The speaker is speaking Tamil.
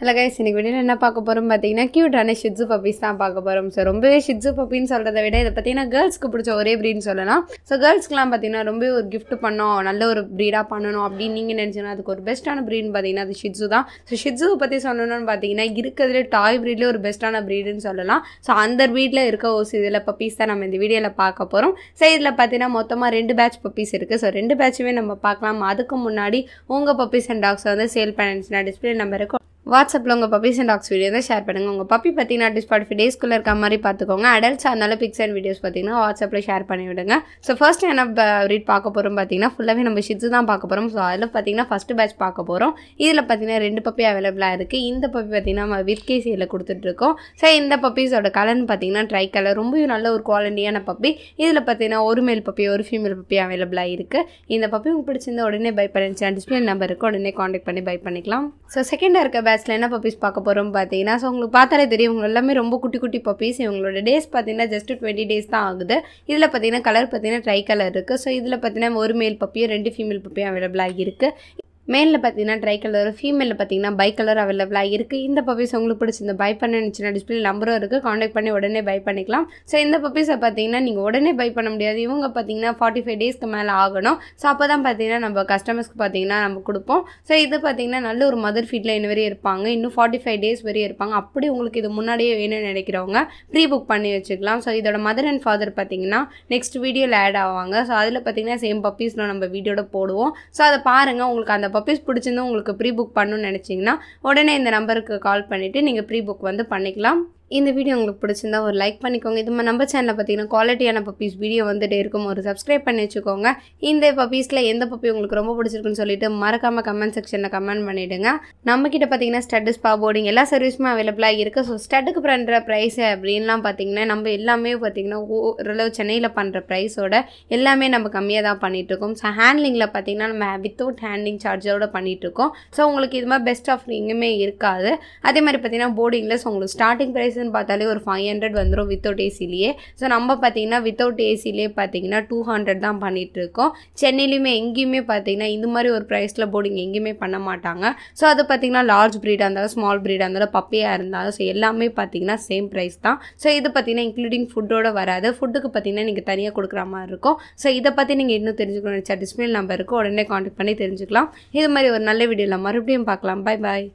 ஹலோ கைஸ் இன்றைக்கி வீடியோ என்ன பார்க்க போகிறோம் பார்த்தீங்கன்னா க்யூட்டான ஷிட்ஸு பப்பீஸ் தான் பார்க்க போகிறோம் ஸோ ரொம்பவே ஷிட்ஸு பப்பின்னு சொல்கிறத விட இதை பார்த்தீங்கன்னா கேர்ள்ஸ்க்கு பிடிச்ச ஒரே ப்ரீட்னு சொல்லலாம் ஸோ கேர்ள்ஸ்க்குலாம் பார்த்தீங்கன்னா ரொம்ப ஒரு கிஃப்ட் பண்ணோம் நல்ல ஒரு ப்ரீடாக பண்ணணும் அப்படின்னு நீங்கள் நினச்சிங்கன்னா அதுக்கு ஒரு பெஸ்ட்டான ப்ரீட்னு பார்த்தீங்கன்னா அது ஷிட்ஸு தான் ஸோ ஷிட்ஸு பற்றி சொல்லணும்னு பார்த்தீங்கன்னா இருக்கிறதுலே டாய் ப்ரீட்லேயே ஒரு பெஸ்ட்டான ப்ரீடுன்னு சொல்லலாம் ஸோ அந்த ப்ரீடில் இருக்க ஒரு இதில் பப்பீஸ் தான் நம்ம இந்த வீடியோவில் பார்க்க போகிறோம் ஸோ இதில் பார்த்தீங்கன்னா மொத்தமாக ரெண்டு பேட்ச் பப்பீஸ் இருக்குது ஸோ ரெண்டு பேட்சுமே நம்ம பார்க்கலாம் அதுக்கு முன்னாடி உங்கள் பப்பீஸ் அண்ட் டாக்ஸை வந்து சேல் பண்ணிச்சுன்னா டிஸ்பிளே நம்பருக்கு வாட்ஸ்அப்பில் உங்கள் பப்பீஸ் அண்ட் டாக்ஸ் வீடியோ தான் ஷேர் பண்ணுங்கள் உங்கள் பப்பி பார்த்தீங்கன்னா அட்லீஸ்ட் ஃபார்ட்டி டேஸ்க்குள்ளே இருக்க மாதிரி பார்த்துக்கோங்க அடல்ட்ஸ் இருந்தாலும் பிக்ஸ் அண்ட் வீடியோஸ் பார்த்தீங்கன்னா வாட்ஸ்அப்பில் ஷேர் பண்ணி விடுங்க ஸோ ஃபர்ஸ்ட் என்ன ரீட் பார்க்க போகிறோம் பார்த்தீங்கன்னா ஃபுல்லாகவே நம்ம ஷிட்ஸு தான் பார்க்க போகிறோம் ஸோ அதில் பார்த்தீங்கன்னா ஃபஸ்ட்டு பேட்ச் பார்க்க போகிறோம் இதில் பார்த்தீங்கன்னா ரெண்டு பப்பி அவைலபிளாக இருக்குது இந்த பப்பி பார்த்தீங்கன்னா நம்ம விற்கேசியில் கொடுத்துட்ருக்கோம் ஸோ இந்த பப்பீஸோட கலர்னு பார்த்தீங்கன்னா ட்ரை கலர் ரொம்பவும் நல்ல ஒரு குவாலிட்டியான பப்பி இதில் பார்த்தீங்கன்னா ஒரு மேல் பப்பி ஒரு ஃபீமேல் பப்பி அவைலபிளாக இருக்குது இந்த பப்பி உங்களுக்கு பிடிச்சிருந்த உடனே பை பண்ணிச்சு டிஸ்பிளே நம்பருக்கு உடனே காண்டாக்ட் பண்ணி பை பண்ணிக்கலாம் ஸோ செகண்டாக இருக்க பேட்ச் பாட்காஸ்ட்டில் என்ன பப்பீஸ் பார்க்க போகிறோம் பார்த்தீங்கன்னா ஸோ உங்களுக்கு பார்த்தாலே தெரியும் இவங்க எல்லாமே ரொம்ப குட்டி குட்டி பப்பீஸ் இவங்களோட டேஸ் பார்த்தீங்கன்னா ஜஸ்ட் டுவெண்ட்டி டேஸ் தான் ஆகுது இதில் பார்த்தீங்கன்னா கலர் பார்த்தீங்கன்னா ட்ரை கலர் இருக்குது ஸோ இதில் பார்த்தீங்கன்னா ஒரு மேல் பப்பியும் ரெண்டு ஃபீமேல் பப்பியும் அவைலபிளாக இருக்குது மேலில் பார்த்தீங்கன்னா ட்ரை கலர் ஃபீமேலில் பார்த்தீங்கன்னா பை கலர் அவைலபிளாக இருக்குது இந்த பப்பீஸ் உங்களுக்கு பிடிச்சிருந்த பை பண்ண பண்ணிச்சுன்னா டிஸ்பிளே நம்பரும் இருக்குது காண்டாக்ட் பண்ணி உடனே பை பண்ணிக்கலாம் ஸோ இந்த பப்பீஸை பார்த்தீங்கன்னா நீங்கள் உடனே பை பண்ண முடியாது இவங்க பார்த்தீங்கன்னா ஃபார்ட்டி ஃபைவ் டேஸ்க்கு மேலே ஆகணும் ஸோ அப்போ தான் பார்த்தீங்கன்னா நம்ம கஸ்டமர்ஸ்க்கு பார்த்தீங்கன்னா நம்ம கொடுப்போம் ஸோ இது பார்த்தீங்கன்னா நல்ல ஒரு மதர் ஃபீட்டில் இன்ன வரையும் இருப்பாங்க இன்னும் ஃபார்ட்டி ஃபைவ் டேஸ் வரையும் இருப்பாங்க அப்படி உங்களுக்கு இது முன்னாடியே வேணும்னு நினைக்கிறவங்க ப்ரீ புக் பண்ணி வச்சுக்கலாம் ஸோ இதோட மதர் அண்ட் ஃபாதர் பார்த்தீங்கன்னா நெக்ஸ்ட் வீடியோவில் ஆட் ஆவாங்க ஸோ அதில் பார்த்தீங்கன்னா சேம் பப்பீஸில் நம்ம வீடியோட போடுவோம் ஸோ அதை பாருங்கள் உங்களுக்கு அந்த பப்பீஸ் பிடிச்சிருந்தோம் உங்களுக்கு ப்ரீ புக் பண்ணணும்னு நினச்சிங்கன்னா உடனே இந்த நம்பருக்கு கால் பண்ணிவிட்டு நீங்கள் ப்ரீ புக் வந்து பண்ணிக்கலாம் இந்த வீடியோ உங்களுக்கு பிடிச்சிருந்தா ஒரு லைக் பண்ணிக்கோங்க இது மாதிரி நம்ம சேனலில் பார்த்தீங்கன்னா குவாலிட்டியான பப்பீஸ் வீடியோ வந்துட்டு இருக்கும் ஒரு சப்ஸ்கிரைப் பண்ணி வச்சுக்கோங்க இந்த பப்பீஸில் எந்த பப்பி உங்களுக்கு ரொம்ப பிடிச்சிருக்குன்னு சொல்லிட்டு மறக்காமல் கமெண்ட் செக்ஷனில் கமெண்ட் பண்ணிவிடுங்க நம்மக்கிட்ட பார்த்தீங்கன்னா ஸ்டட் ஸ்பா போர்டிங் எல்லா சர்வீஸுமே அவைலபிளாக இருக்குது ஸோ ஸ்டட்டுக்கு பண்ணுற ப்ரைஸ் அப்படின்லாம் பார்த்தீங்கன்னா நம்ம எல்லாமே பார்த்தீங்கன்னா ஓரளவு சென்னையில் பண்ணுற ப்ரைஸோட எல்லாமே நம்ம கம்மியாக தான் இருக்கோம் ஸோ ஹேண்ட்லிங்கில் பார்த்தீங்கன்னா நம்ம வித்தவுட் ஹேண்ட்லிங் சார்ஜரோட இருக்கோம் ஸோ உங்களுக்கு இது மாதிரி பெஸ்ட் ஆஃப் எங்குமே இருக்காது அதே மாதிரி பார்த்தீங்கன்னா போர்டிங்கில் ஸோ உங்களுக்கு ஸ்டார்டிங் ப்ரைஸ் ப்ரைஸ்ன்னு பார்த்தாலே ஒரு ஃபைவ் ஹண்ட்ரட் வந்துடும் வித்தவுட் ஏசிலேயே ஸோ நம்ம பார்த்தீங்கன்னா வித்தவுட் ஏசிலேயே பார்த்தீங்கன்னா டூ ஹண்ட்ரட் தான் பண்ணிகிட்ருக்கோம் சென்னையிலையுமே எங்கேயுமே பார்த்தீங்கன்னா இந்த மாதிரி ஒரு ப்ரைஸில் போர்டிங் எங்கேயுமே பண்ண மாட்டாங்க ஸோ அது பார்த்திங்கன்னா லார்ஜ் ப்ரீடாக இருந்தாலும் ஸ்மால் ப்ரீடாக இருந்தாலும் பப்பையாக இருந்தாலும் ஸோ எல்லாமே பார்த்திங்கன்னா சேம் ப்ரைஸ் தான் ஸோ இது பார்த்திங்கன்னா இன்க்ளூடிங் ஃபுட்டோட வராது ஃபுட்டுக்கு பார்த்திங்கன்னா நீங்கள் தனியாக கொடுக்குற மாதிரி இருக்கும் ஸோ இதை பற்றி நீங்கள் இன்னும் தெரிஞ்சுக்கணும் நினச்சா டிஸ்பிளே நம்பருக்கு உடனே காண்டாக்ட் பண்ணி தெரிஞ்சுக்கலாம் இது மாதிரி ஒரு நல்ல வீடியோவில் மறுபடியும் பார்க்கலாம் பாய் பாய்